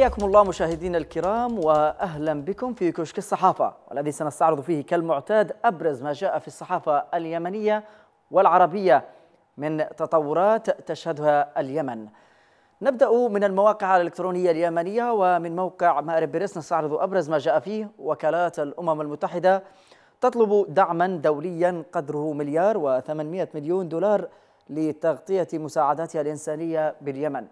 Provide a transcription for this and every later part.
حياكم الله مشاهدينا الكرام واهلا بكم في كشك الصحافه والذي سنستعرض فيه كالمعتاد ابرز ما جاء في الصحافه اليمنيه والعربيه من تطورات تشهدها اليمن. نبدا من المواقع الالكترونيه اليمنيه ومن موقع مأرب بريس نستعرض ابرز ما جاء فيه وكالات الامم المتحده تطلب دعما دوليا قدره مليار و800 مليون دولار لتغطيه مساعداتها الانسانيه باليمن.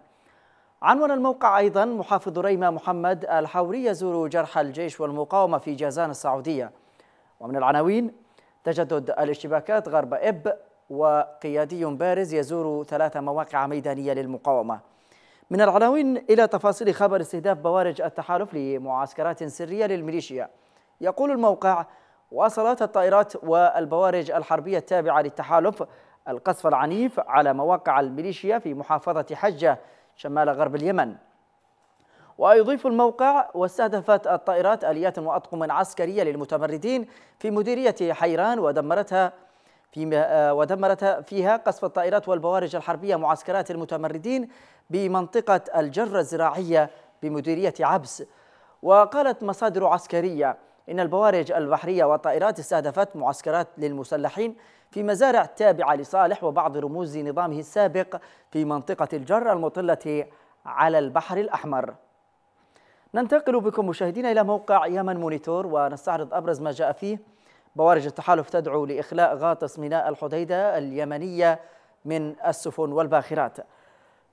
عنون الموقع أيضا محافظ ريمة محمد الحوري يزور جرحى الجيش والمقاومة في جازان السعودية ومن العناوين تجدد الاشتباكات غرب إب وقيادي بارز يزور ثلاث مواقع ميدانية للمقاومة من العناوين إلى تفاصيل خبر استهداف بوارج التحالف لمعسكرات سرية للميليشيا يقول الموقع واصلت الطائرات والبوارج الحربية التابعة للتحالف القصف العنيف على مواقع الميليشيا في محافظة حجة شمال غرب اليمن ويضيف الموقع واستهدفت الطائرات آليات وأطقم عسكرية للمتمردين في مديرية حيران ودمرتها في آه، ودمرت فيها قصف الطائرات والبوارج الحربية معسكرات المتمردين بمنطقة الجرة الزراعية بمديرية عبس وقالت مصادر عسكرية إن البوارج البحرية والطائرات استهدفت معسكرات للمسلحين في مزارع تابعة لصالح وبعض رموز نظامه السابق في منطقة الجر المطلة على البحر الأحمر ننتقل بكم مشاهدينا إلى موقع يمن مونيتور ونستعرض أبرز ما جاء فيه بوارج التحالف تدعو لإخلاء غاطس ميناء الحديدة اليمنية من السفن والباخرات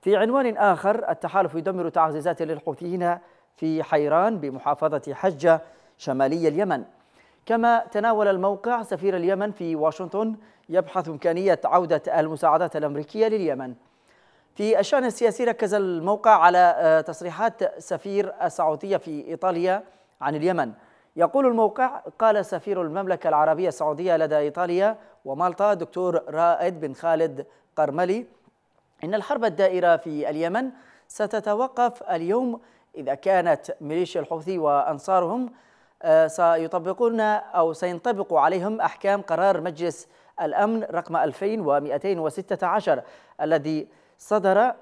في عنوان آخر التحالف يدمر تعزيزات للحوثيين في حيران بمحافظة حجة شمالي اليمن كما تناول الموقع سفير اليمن في واشنطن يبحث إمكانية عودة المساعدات الأمريكية لليمن في الشأن السياسي ركز الموقع على آه، تصريحات سفير السعودية في إيطاليا عن اليمن يقول الموقع قال سفير المملكة العربية السعودية لدى إيطاليا ومالطا دكتور رائد بن خالد قرملي إن الحرب الدائرة في اليمن ستتوقف اليوم إذا كانت ميليشيا الحوثي وأنصارهم آه، سيطبقون أو سينطبق عليهم أحكام قرار مجلس الأمن رقم 2216 الذي صدر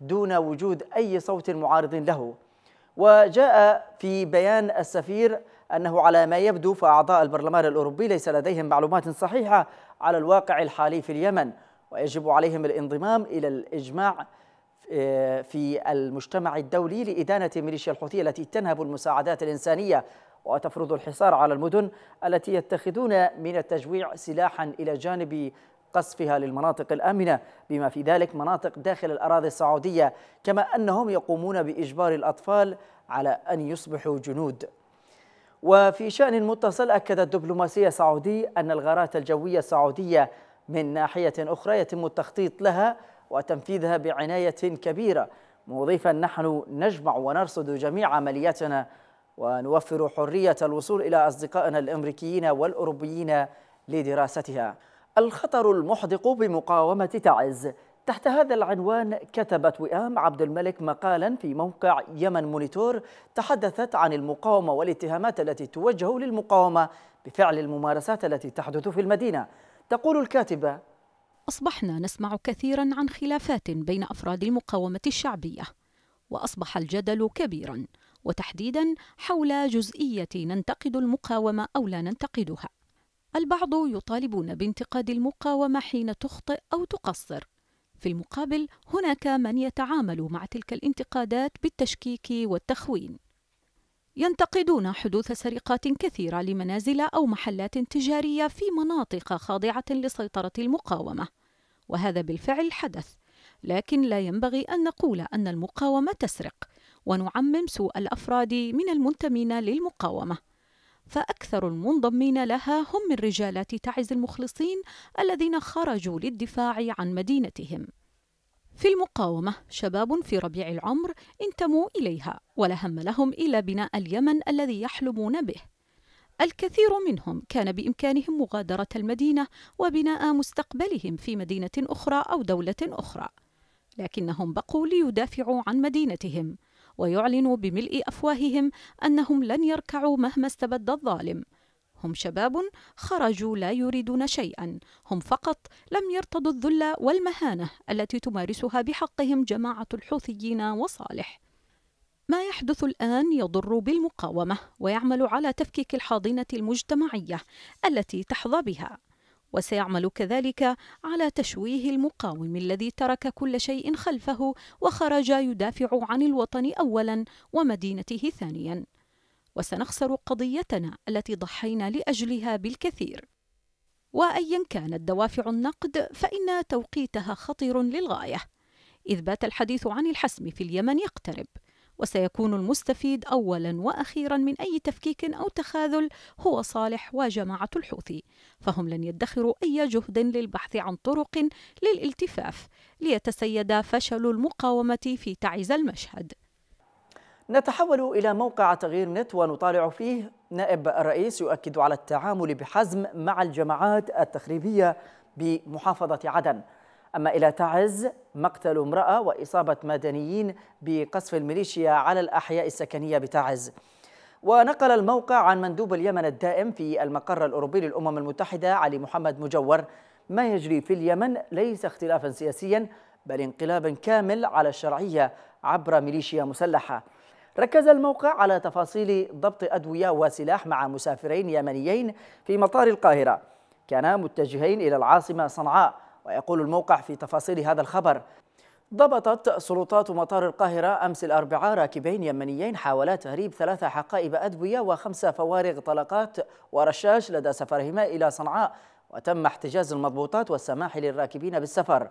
دون وجود أي صوت معارض له وجاء في بيان السفير أنه على ما يبدو فأعضاء البرلمان الأوروبي ليس لديهم معلومات صحيحة على الواقع الحالي في اليمن ويجب عليهم الانضمام إلى الإجماع آه، في المجتمع الدولي لإدانة ميليشيا الحوثية التي تنهب المساعدات الإنسانية وتفرض الحصار على المدن التي يتخذون من التجويع سلاحا إلى جانب قصفها للمناطق الآمنة بما في ذلك مناطق داخل الأراضي السعودية كما أنهم يقومون بإجبار الأطفال على أن يصبحوا جنود وفي شأن متصل أكدت الدبلوماسية السعودي أن الغارات الجوية السعودية من ناحية أخرى يتم التخطيط لها وتنفيذها بعناية كبيرة مضيفا نحن نجمع ونرصد جميع عملياتنا ونوفر حرية الوصول إلى أصدقائنا الأمريكيين والأوروبيين لدراستها الخطر المحدق بمقاومة تعز تحت هذا العنوان كتبت وئام عبد الملك مقالا في موقع يمن مونيتور تحدثت عن المقاومة والاتهامات التي توجه للمقاومة بفعل الممارسات التي تحدث في المدينة تقول الكاتبة أصبحنا نسمع كثيرا عن خلافات بين أفراد المقاومة الشعبية وأصبح الجدل كبيرا وتحديدا حول جزئية ننتقد المقاومة أو لا ننتقدها. البعض يطالبون بانتقاد المقاومة حين تخطئ أو تقصر. في المقابل هناك من يتعامل مع تلك الانتقادات بالتشكيك والتخوين. ينتقدون حدوث سرقات كثيرة لمنازل أو محلات تجارية في مناطق خاضعة لسيطرة المقاومة، وهذا بالفعل حدث، لكن لا ينبغي أن نقول أن المقاومة تسرق، ونعمم سوء الأفراد من المنتمين للمقاومة فأكثر المنضمين لها هم من رجالات تعز المخلصين الذين خرجوا للدفاع عن مدينتهم في المقاومة شباب في ربيع العمر انتموا إليها ولهم لهم إلى بناء اليمن الذي يحلمون به الكثير منهم كان بإمكانهم مغادرة المدينة وبناء مستقبلهم في مدينة أخرى أو دولة أخرى لكنهم بقوا ليدافعوا عن مدينتهم ويعلنوا بملء أفواههم أنهم لن يركعوا مهما استبد الظالم هم شباب خرجوا لا يريدون شيئا هم فقط لم يرتضوا الذل والمهانة التي تمارسها بحقهم جماعة الحوثيين وصالح ما يحدث الآن يضر بالمقاومة ويعمل على تفكيك الحاضنة المجتمعية التي تحظى بها وسيعمل كذلك على تشويه المقاوم الذي ترك كل شيء خلفه وخرج يدافع عن الوطن اولا ومدينته ثانيا وسنخسر قضيتنا التي ضحينا لاجلها بالكثير وايا كانت دوافع النقد فان توقيتها خطير للغايه اذ بات الحديث عن الحسم في اليمن يقترب وسيكون المستفيد أولا وأخيرا من أي تفكيك أو تخاذل هو صالح وجماعة الحوثي فهم لن يدخروا أي جهد للبحث عن طرق للالتفاف ليتسيد فشل المقاومة في تعز المشهد نتحول إلى موقع تغيير نت ونطالع فيه نائب الرئيس يؤكد على التعامل بحزم مع الجماعات التخريبية بمحافظة عدن أما إلى تعز مقتل امرأة وإصابة مدنيين بقصف الميليشيا على الأحياء السكنية بتعز ونقل الموقع عن مندوب اليمن الدائم في المقر الأوروبي للأمم المتحدة علي محمد مجور ما يجري في اليمن ليس اختلافا سياسيا بل انقلابا كامل على الشرعية عبر ميليشيا مسلحة ركز الموقع على تفاصيل ضبط أدوية وسلاح مع مسافرين يمنيين في مطار القاهرة كانا متجهين إلى العاصمة صنعاء ويقول الموقع في تفاصيل هذا الخبر ضبطت سلطات مطار القاهرة أمس الأربعاء راكبين يمنيين حاولا تهريب ثلاثة حقائب أدوية وخمسة فوارغ طلقات ورشاش لدى سفرهما إلى صنعاء وتم احتجاز المضبوطات والسماح للراكبين بالسفر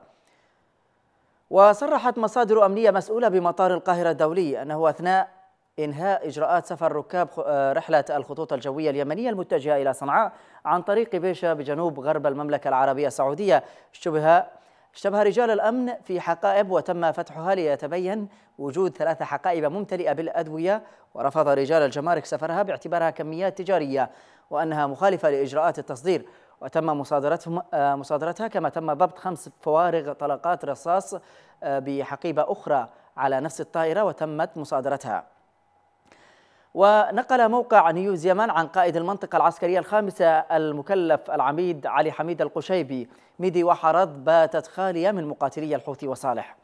وصرحت مصادر أمنية مسؤولة بمطار القاهرة الدولي أنه أثناء إنهاء إجراءات سفر ركاب آه، رحلة الخطوط الجوية اليمنية المتجهة إلى صنعاء عن طريق بيشة بجنوب غرب المملكة العربية السعودية اشتبه اشتبه رجال الأمن في حقائب وتم فتحها ليتبين وجود ثلاثة حقائب ممتلئة بالأدوية ورفض رجال الجمارك سفرها باعتبارها كميات تجارية وأنها مخالفة لإجراءات التصدير وتم مصادرتهم آه، مصادرتها كما تم ضبط خمس فوارغ طلقات رصاص آه، بحقيبة أخرى على نفس الطائرة وتمت مصادرتها ونقل موقع نيوز يمن عن قائد المنطقة العسكرية الخامسة المكلف العميد علي حميد القشيبي ميدي وحرض باتت خالية من مقاتلي الحوثي وصالح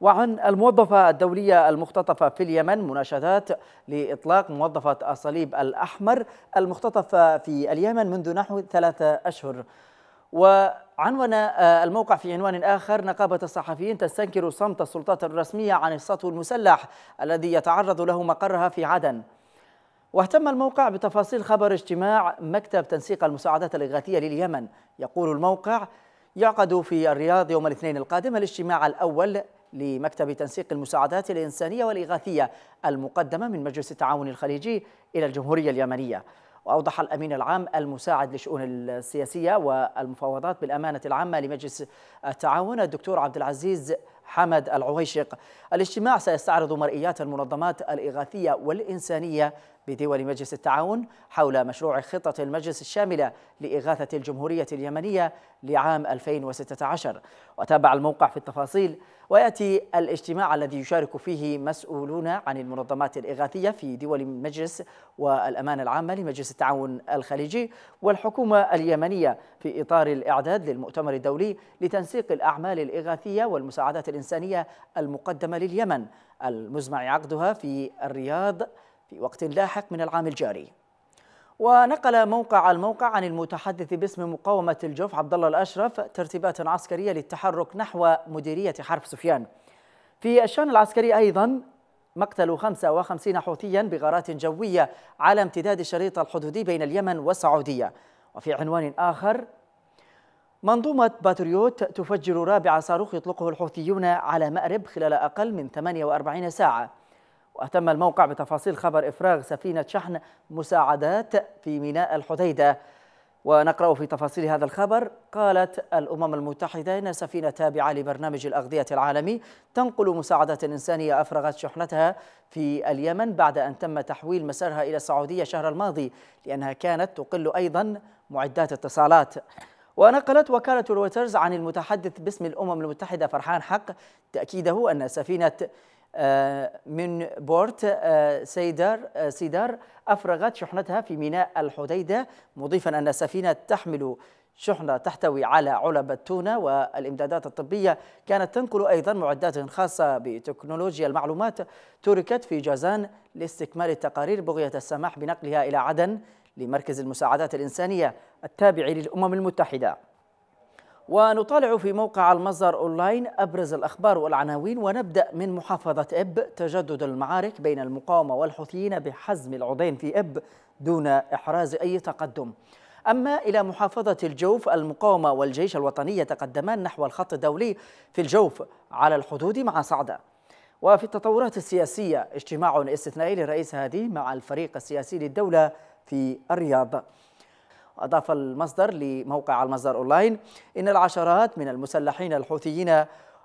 وعن الموظفة الدولية المختطفة في اليمن مناشدات لإطلاق موظفة الصليب الأحمر المختطفة في اليمن منذ نحو ثلاثة أشهر وعنون آه، الموقع في عنوان آخر نقابة الصحفيين تستنكر صمت السلطات الرسمية عن السطو المسلح الذي يتعرض له مقرها في عدن واهتم الموقع بتفاصيل خبر اجتماع مكتب تنسيق المساعدات الإغاثية لليمن يقول الموقع يعقد في الرياض يوم الاثنين القادم الاجتماع الأول لمكتب تنسيق المساعدات الإنسانية والإغاثية المقدمة من مجلس التعاون الخليجي إلى الجمهورية اليمنية وأوضح الأمين العام المساعد لشؤون السياسية والمفاوضات بالأمانة العامة لمجلس التعاون الدكتور عبد العزيز حمد العويشق الاجتماع سيستعرض مرئيات المنظمات الإغاثية والإنسانية بدول مجلس التعاون حول مشروع خطة المجلس الشاملة لإغاثة الجمهورية اليمنية لعام 2016 وتابع الموقع في التفاصيل ويأتي الاجتماع الذي يشارك فيه مسؤولون عن المنظمات الإغاثية في دول المجلس والأمانة العامة لمجلس التعاون الخليجي والحكومة اليمنية في إطار الإعداد للمؤتمر الدولي لتنسيق الأعمال الإغاثية والمساعدات الإنسانية المقدمة لليمن المزمع عقدها في الرياض في وقت لاحق من العام الجاري ونقل موقع الموقع عن المتحدث باسم مقاومة الجوف عبد الله الأشرف ترتيبات عسكرية للتحرك نحو مديرية حرب سفيان في الشان العسكري أيضا مقتل 55 حوثيا بغارات جوية على امتداد الشريط الحدودي بين اليمن والسعودية وفي عنوان آخر منظومة باتريوت تفجر رابع صاروخ يطلقه الحوثيون على مأرب خلال أقل من 48 ساعة وأتم الموقع بتفاصيل خبر إفراغ سفينة شحن مساعدات في ميناء الحديدة ونقرأ في تفاصيل هذا الخبر قالت الأمم المتحدة إن سفينة تابعة لبرنامج الأغذية العالمي تنقل مساعدات إنسانية أفرغت شحنتها في اليمن بعد أن تم تحويل مسارها إلى السعودية الشهر الماضي لأنها كانت تقل أيضا معدات اتصالات ونقلت وكالة رويترز عن المتحدث باسم الأمم المتحدة فرحان حق تأكيده أن سفينة آه، من بورت آه، سيدار آه، سيدار أفرغت شحنتها في ميناء الحديدة مضيفا أن السفينة تحمل شحنة تحتوي على علب التونه والإمدادات الطبية كانت تنقل أيضا معدات خاصة بتكنولوجيا المعلومات تركت في جازان لاستكمال التقارير بغية السماح بنقلها إلى عدن لمركز المساعدات الإنسانية التابع للأمم المتحدة ونطالع في موقع المصدر أونلاين أبرز الأخبار والعناوين ونبدأ من محافظة إب تجدد المعارك بين المقاومة والحوثيين بحزم العضين في إب دون إحراز أي تقدم أما إلى محافظة الجوف المقاومة والجيش الوطني يتقدمان نحو الخط الدولي في الجوف على الحدود مع صعدة وفي التطورات السياسية اجتماع استثنائي للرئيس هادي مع الفريق السياسي للدولة في الرياض أضاف المصدر لموقع المصدر أونلاين إن العشرات من المسلحين الحوثيين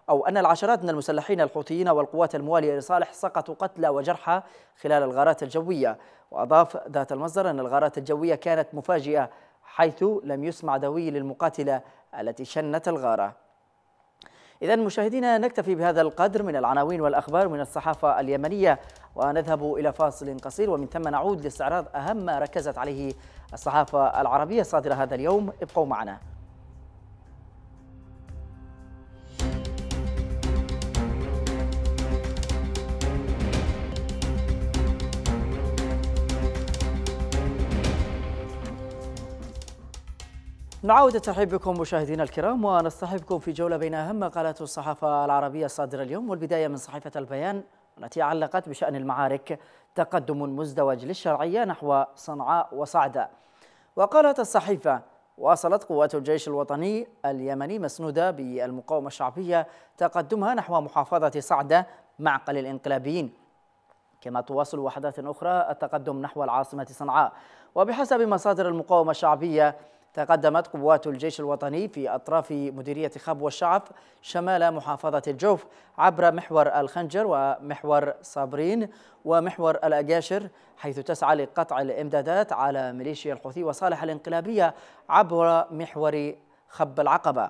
أو أن العشرات من المسلحين الحوثيين والقوات الموالية لصالح سقطوا قتلى وجرحى خلال الغارات الجوية وأضاف ذات المصدر أن الغارات الجوية كانت مفاجئة حيث لم يسمع دوي للمقاتلة التي شنت الغارة إذا مشاهدينا نكتفي بهذا القدر من العناوين والأخبار من الصحافة اليمنية ونذهب إلى فاصل قصير ومن ثم نعود لاستعراض أهم ما ركزت عليه الصحافة العربية صادرة هذا اليوم ابقوا معنا نعود الترحيب بكم مشاهدينا الكرام ونصطحبكم في جولة بين أهم مقالات الصحافة العربية الصادرة اليوم والبداية من صحيفة البيان التي علقت بشأن المعارك تقدم مزدوج للشرعية نحو صنعاء وصعدة وقالت الصحيفة واصلت قوات الجيش الوطني اليمني مسنودة بالمقاومة الشعبية تقدمها نحو محافظة صعدة معقل الانقلابيين كما تواصل وحدات أخرى التقدم نحو العاصمة صنعاء وبحسب مصادر المقاومة الشعبية تقدمت قوات الجيش الوطني في أطراف مديرية خبو الشعف شمال محافظة الجوف عبر محور الخنجر ومحور صابرين ومحور الأجاشر حيث تسعى لقطع الإمدادات على ميليشيا الحوثي وصالح الانقلابية عبر محور خب العقبة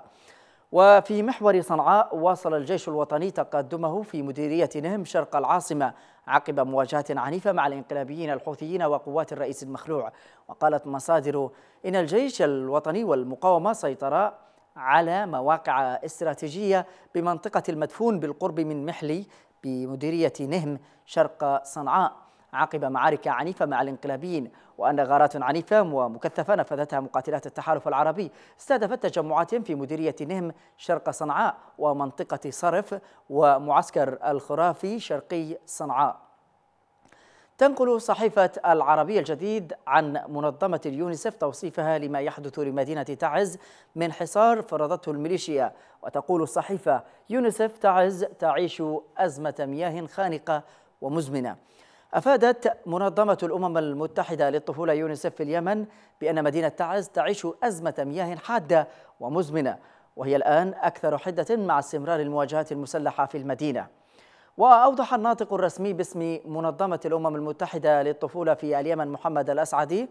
وفي محور صنعاء واصل الجيش الوطني تقدمه في مديرية نهم شرق العاصمة عقب مواجهة عنيفة مع الانقلابيين الحوثيين وقوات الرئيس المخلوع وقالت مصادر إن الجيش الوطني والمقاومة سيطرا على مواقع استراتيجية بمنطقة المدفون بالقرب من محلي بمديرية نهم شرق صنعاء عقب معارك عنيفة مع الانقلابيين وأن غارات عنيفة ومكثفة نفذتها مقاتلات التحالف العربي استهدفت تجمعات في مديرية نهم شرق صنعاء ومنطقة صرف ومعسكر الخرافي شرقي صنعاء تنقل صحيفة العربية الجديد عن منظمة اليونيسف توصيفها لما يحدث لمدينة تعز من حصار فرضته الميليشيا وتقول الصحيفة يونيسف تعز تعيش أزمة مياه خانقة ومزمنة أفادت منظمة الأمم المتحدة للطفولة يونسف في اليمن بأن مدينة تعز تعيش أزمة مياه حادة ومزمنة وهي الآن أكثر حدة مع استمرار المواجهات المسلحة في المدينة وأوضح الناطق الرسمي باسم منظمة الأمم المتحدة للطفولة في اليمن محمد الأسعدي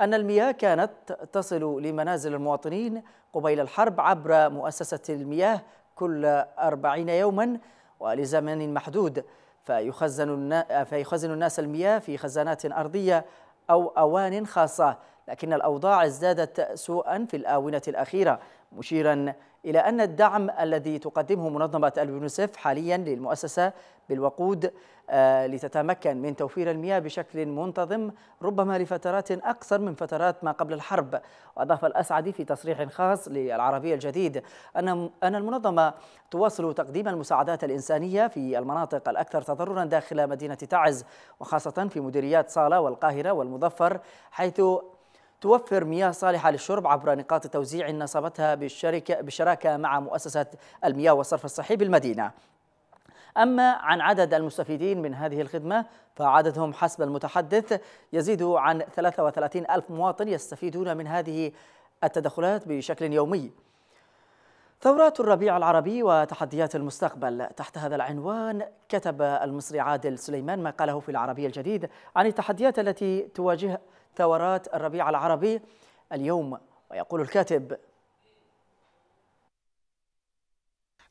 أن المياه كانت تصل لمنازل المواطنين قبيل الحرب عبر مؤسسة المياه كل أربعين يوما ولزمن محدود فيخزن, الناس المياه في خزانات أرضية أو أوان خاصة لكن الأوضاع ازدادت سوءا في الآونة الأخيرة مشيرا إلى أن الدعم الذي تقدمه منظمة اليونيسف حاليا للمؤسسة بالوقود آه، لتتمكن من توفير المياه بشكل منتظم ربما لفترات أقصر من فترات ما قبل الحرب وأضاف الأسعدي في تصريح خاص للعربية الجديد أن المنظمة تواصل تقديم المساعدات الإنسانية في المناطق الأكثر تضررا داخل مدينة تعز وخاصة في مديريات صالة والقاهرة والمظفر حيث توفر مياه صالحة للشرب عبر نقاط توزيع نصبتها بالشركة بشراكة مع مؤسسة المياه والصرف الصحي بالمدينة أما عن عدد المستفيدين من هذه الخدمة فعددهم حسب المتحدث يزيد عن 33 ألف مواطن يستفيدون من هذه التدخلات بشكل يومي ثورات الربيع العربي وتحديات المستقبل تحت هذا العنوان كتب المصري عادل سليمان ما قاله في العربي الجديد عن التحديات التي تواجه ثورات الربيع العربي اليوم ويقول الكاتب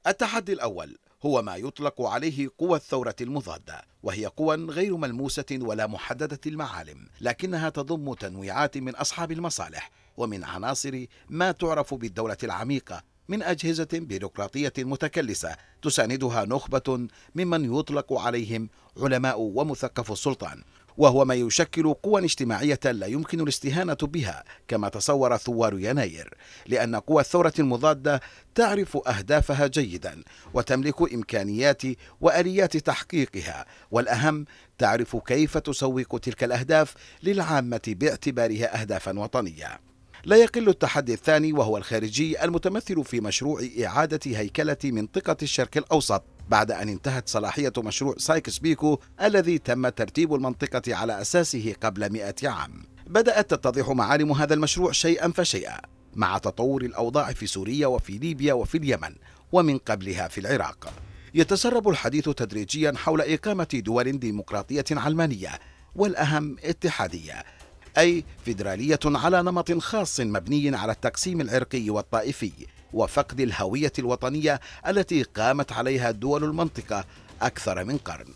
التحدي الأول هو ما يطلق عليه قوى الثورة المضادة وهي قوى غير ملموسة ولا محددة المعالم لكنها تضم تنويعات من أصحاب المصالح ومن عناصر ما تعرف بالدولة العميقة من أجهزة بيروقراطية متكلسة تساندها نخبة ممن يطلق عليهم علماء ومثقف السلطان وهو ما يشكل قوى اجتماعية لا يمكن الاستهانة بها كما تصور ثوار يناير لأن قوى الثورة المضادة تعرف أهدافها جيدا وتملك إمكانيات وآليات تحقيقها والأهم تعرف كيف تسوق تلك الأهداف للعامة باعتبارها أهدافا وطنية لا يقل التحدي الثاني وهو الخارجي المتمثل في مشروع إعادة هيكلة منطقة الشرق الأوسط بعد أن انتهت صلاحية مشروع سايكس بيكو الذي تم ترتيب المنطقة على أساسه قبل مئة عام بدأت تتضح معالم هذا المشروع شيئا فشيئا مع تطور الأوضاع في سوريا وفي ليبيا وفي اليمن ومن قبلها في العراق يتسرب الحديث تدريجيا حول إقامة دول ديمقراطية علمانية والأهم اتحادية أي فيدرالية على نمط خاص مبني على التقسيم العرقي والطائفي وفقد الهوية الوطنية التي قامت عليها دول المنطقة أكثر من قرن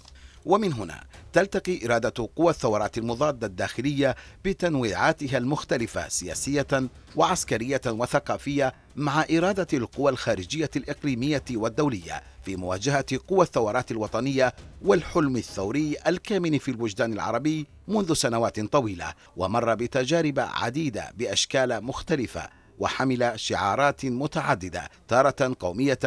ومن هنا تلتقي إرادة قوى الثورات المضادة الداخلية بتنويعاتها المختلفة سياسية وعسكرية وثقافية مع إرادة القوى الخارجية الإقليمية والدولية في مواجهة قوى الثورات الوطنية والحلم الثوري الكامن في الوجدان العربي منذ سنوات طويلة ومر بتجارب عديدة بأشكال مختلفة وحمل شعارات متعددة تارة قومية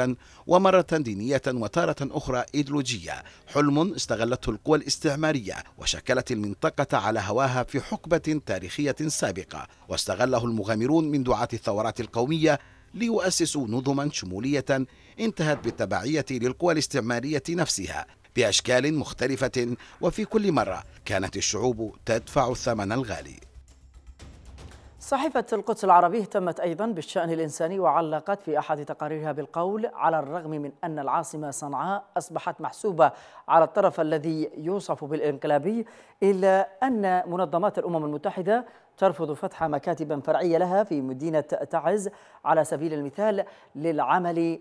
ومرة دينية وتارة أخرى إيديولوجية حلم استغلته القوى الاستعمارية وشكلت المنطقة على هواها في حقبة تاريخية سابقة واستغله المغامرون من دعاة الثورات القومية ليؤسسوا نظما شمولية انتهت بالتبعية للقوى الاستعمارية نفسها بأشكال مختلفة وفي كل مرة كانت الشعوب تدفع الثمن الغالي صحيفة القدس العربية اهتمت أيضا بالشأن الإنساني وعلقت في أحد تقاريرها بالقول على الرغم من أن العاصمة صنعاء أصبحت محسوبة على الطرف الذي يوصف بالإنقلابي إلا أن منظمات الأمم المتحدة ترفض فتح مكاتب فرعية لها في مدينة تعز على سبيل المثال للعمل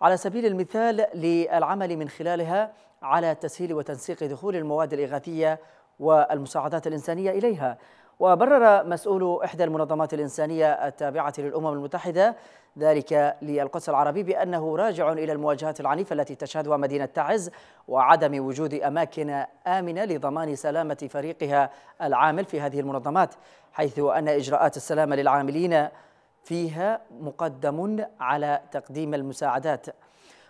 على سبيل المثال للعمل من خلالها على تسهيل وتنسيق دخول المواد الإغاثية والمساعدات الإنسانية إليها وبرر مسؤول إحدى المنظمات الإنسانية التابعة للأمم المتحدة ذلك للقدس العربي بأنه راجع إلى المواجهات العنيفة التي تشهدها مدينة تعز وعدم وجود أماكن آمنة لضمان سلامة فريقها العامل في هذه المنظمات حيث أن إجراءات السلامة للعاملين فيها مقدم على تقديم المساعدات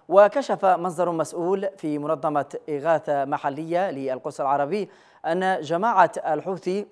وكشف مصدر مسؤول في منظمة إغاثة محلية للقدس العربي أن جماعة الحوثي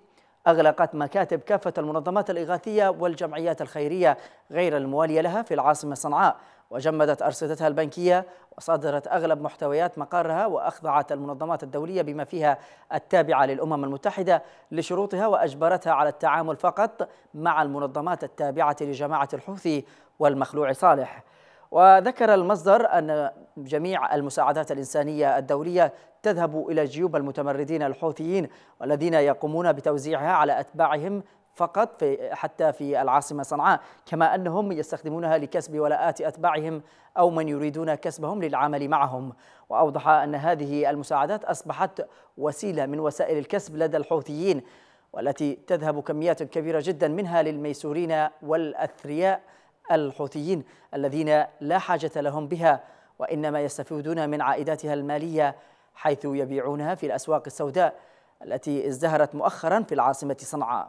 أغلقت مكاتب كافة المنظمات الإغاثية والجمعيات الخيرية غير الموالية لها في العاصمة صنعاء وجمدت أرصدتها البنكية وصادرت أغلب محتويات مقرها وأخضعت المنظمات الدولية بما فيها التابعة للأمم المتحدة لشروطها وأجبرتها على التعامل فقط مع المنظمات التابعة لجماعة الحوثي والمخلوع صالح وذكر المصدر أن جميع المساعدات الإنسانية الدولية تذهب إلى جيوب المتمردين الحوثيين والذين يقومون بتوزيعها على أتباعهم فقط في حتى في العاصمة صنعاء كما أنهم يستخدمونها لكسب ولاءات أتباعهم أو من يريدون كسبهم للعمل معهم وأوضح أن هذه المساعدات أصبحت وسيلة من وسائل الكسب لدى الحوثيين والتي تذهب كميات كبيرة جدا منها للميسورين والأثرياء الحوثيين الذين لا حاجة لهم بها وإنما يستفيدون من عائداتها المالية حيث يبيعونها في الأسواق السوداء التي ازدهرت مؤخرا في العاصمة صنعاء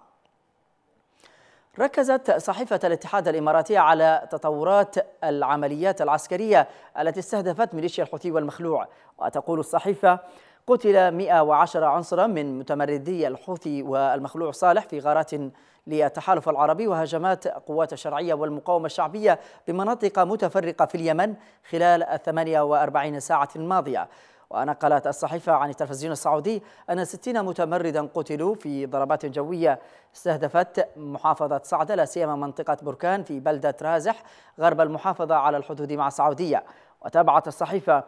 ركزت صحيفة الاتحاد الإماراتي على تطورات العمليات العسكرية التي استهدفت ميليشيا الحوثي والمخلوع وتقول الصحيفة قتل 110 عنصرا من متمردي الحوثي والمخلوع صالح في غارات للتحالف العربي وهجمات قوات الشرعية والمقاومة الشعبية بمناطق متفرقة في اليمن خلال 48 ساعة الماضية ونقلت الصحيفة عن التلفزيون السعودي أن 60 متمردا قتلوا في ضربات جوية استهدفت محافظة صعدة لا سيما منطقة بركان في بلدة رازح غرب المحافظة على الحدود مع السعودية وتابعت الصحيفة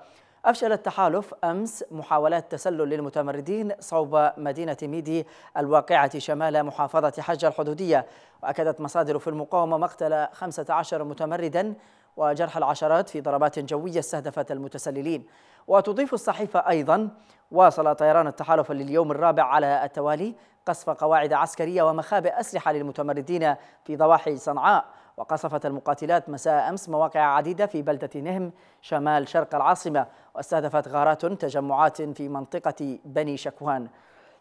أفشل التحالف أمس محاولات تسلل للمتمردين صوب مدينة ميدي الواقعة شمال محافظة حجة الحدودية وأكدت مصادر في المقاومة مقتل 15 متمردا وجرح العشرات في ضربات جوية استهدفت المتسللين وتضيف الصحيفة أيضا واصل طيران التحالف لليوم الرابع على التوالي قصف قواعد عسكرية ومخابئ أسلحة للمتمردين في ضواحي صنعاء وقصفت المقاتلات مساء أمس مواقع عديدة في بلدة نهم شمال شرق العاصمة واستهدفت غارات تجمعات في منطقة بني شكوان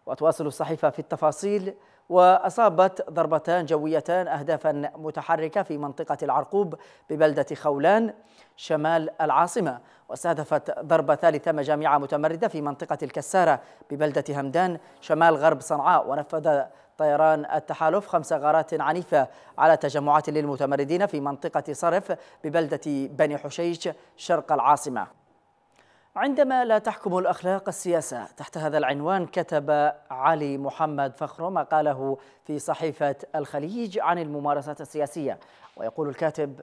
وتواصل الصحيفة في التفاصيل وأصابت ضربتان جويتان أهدافا متحركة في منطقة العرقوب ببلدة خولان شمال العاصمة واستهدفت ضربة ثالثة مجاميع متمردة في منطقة الكسارة ببلدة همدان شمال غرب صنعاء ونفذ طيران التحالف خمس غارات عنيفة على تجمعات للمتمردين في منطقة صرف ببلدة بني حشيش شرق العاصمة عندما لا تحكم الأخلاق السياسة تحت هذا العنوان كتب علي محمد فخرو ما قاله في صحيفة الخليج عن الممارسات السياسية ويقول الكاتب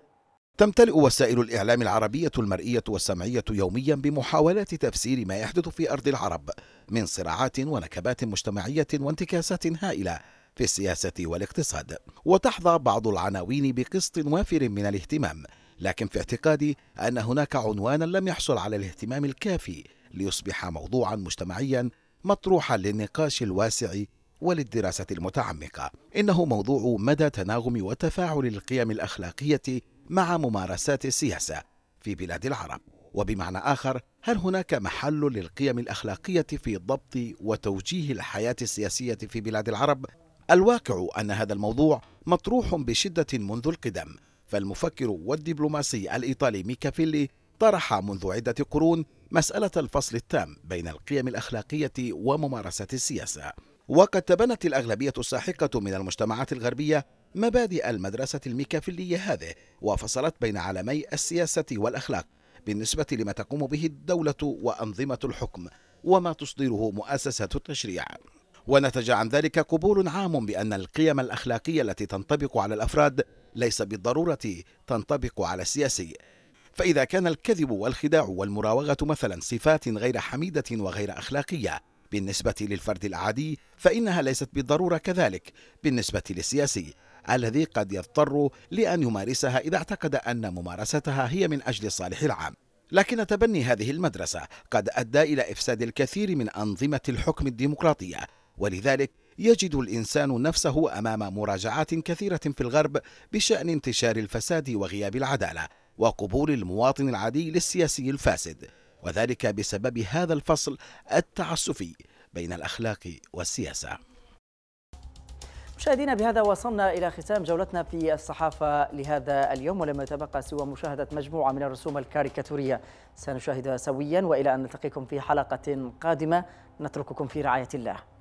تمتلئ وسائل الإعلام العربية المرئية والسمعية يوميا بمحاولات تفسير ما يحدث في أرض العرب من صراعات ونكبات مجتمعية وانتكاسات هائلة في السياسة والاقتصاد وتحظى بعض العناوين بقسط وافر من الاهتمام لكن في اعتقادي ان هناك عنوانا لم يحصل على الاهتمام الكافي ليصبح موضوعا مجتمعيا مطروحا للنقاش الواسع وللدراسه المتعمقه انه موضوع مدى تناغم وتفاعل القيم الاخلاقيه مع ممارسات السياسه في بلاد العرب وبمعنى اخر هل هناك محل للقيم الاخلاقيه في ضبط وتوجيه الحياه السياسيه في بلاد العرب الواقع ان هذا الموضوع مطروح بشده منذ القدم فالمفكر والدبلوماسي الإيطالي ميكافيلي طرح منذ عدة قرون مسألة الفصل التام بين القيم الأخلاقية وممارسة السياسة وقد تبنت الأغلبية الساحقة من المجتمعات الغربية مبادئ المدرسة الميكافيلية هذه وفصلت بين عالمي السياسة والأخلاق بالنسبة لما تقوم به الدولة وأنظمة الحكم وما تصدره مؤسسة التشريع ونتج عن ذلك قبول عام بأن القيم الأخلاقية التي تنطبق على الأفراد ليس بالضرورة تنطبق على السياسي فإذا كان الكذب والخداع والمراوغة مثلا صفات غير حميدة وغير أخلاقية بالنسبة للفرد العادي فإنها ليست بالضرورة كذلك بالنسبة للسياسي الذي قد يضطر لأن يمارسها إذا اعتقد أن ممارستها هي من أجل الصالح العام لكن تبني هذه المدرسة قد أدى إلى إفساد الكثير من أنظمة الحكم الديمقراطية ولذلك يجد الإنسان نفسه أمام مراجعات كثيرة في الغرب بشأن انتشار الفساد وغياب العدالة وقبول المواطن العادي للسياسي الفاسد وذلك بسبب هذا الفصل التعسفي بين الأخلاق والسياسة مشاهدينا بهذا وصلنا إلى ختام جولتنا في الصحافة لهذا اليوم ولم يتبقى سوى مشاهدة مجموعة من الرسوم الكاريكاتورية سنشاهدها سويا وإلى أن نلتقيكم في حلقة قادمة نترككم في رعاية الله